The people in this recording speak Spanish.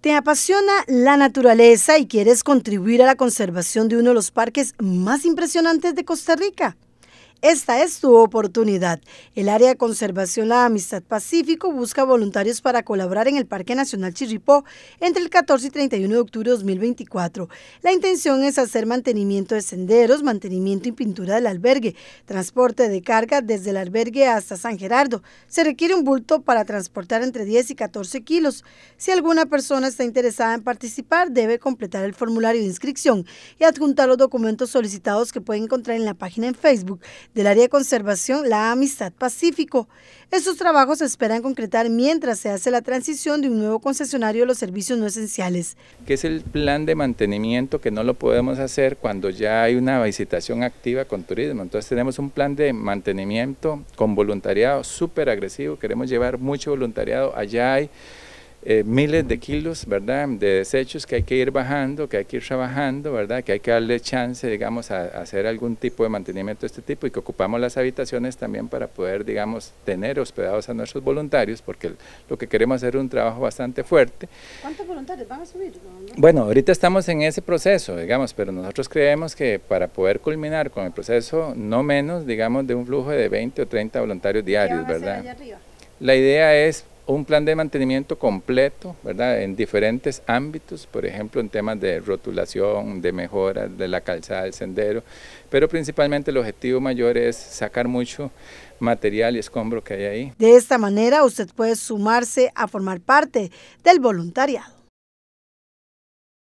¿Te apasiona la naturaleza y quieres contribuir a la conservación de uno de los parques más impresionantes de Costa Rica? Esta es tu oportunidad. El área de conservación La Amistad Pacífico busca voluntarios para colaborar en el Parque Nacional Chirripó entre el 14 y 31 de octubre de 2024. La intención es hacer mantenimiento de senderos, mantenimiento y pintura del albergue, transporte de carga desde el albergue hasta San Gerardo. Se requiere un bulto para transportar entre 10 y 14 kilos. Si alguna persona está interesada en participar, debe completar el formulario de inscripción y adjuntar los documentos solicitados que puede encontrar en la página en Facebook del área de conservación La Amistad Pacífico. Estos trabajos se esperan concretar mientras se hace la transición de un nuevo concesionario de los servicios no esenciales. Que es el plan de mantenimiento que no lo podemos hacer cuando ya hay una visitación activa con turismo. Entonces tenemos un plan de mantenimiento con voluntariado súper agresivo. Queremos llevar mucho voluntariado. Allá hay eh, miles de kilos, ¿verdad?, de desechos que hay que ir bajando, que hay que ir trabajando, ¿verdad?, que hay que darle chance, digamos, a, hacer algún tipo de mantenimiento de este tipo y que ocupamos las habitaciones también para poder, digamos, tener hospedados a nuestros voluntarios, porque lo que queremos hacer es un trabajo bastante fuerte. ¿Cuántos voluntarios van a subir? Bueno, ahorita estamos en ese proceso, digamos, pero nosotros creemos que para poder culminar con el proceso, no menos, digamos, de un flujo de 20 o 30 voluntarios diarios, ¿verdad? La idea es un plan de mantenimiento completo, ¿verdad? En diferentes ámbitos, por ejemplo, en temas de rotulación, de mejora de la calzada del sendero, pero principalmente el objetivo mayor es sacar mucho material y escombro que hay ahí. De esta manera usted puede sumarse a formar parte del voluntariado.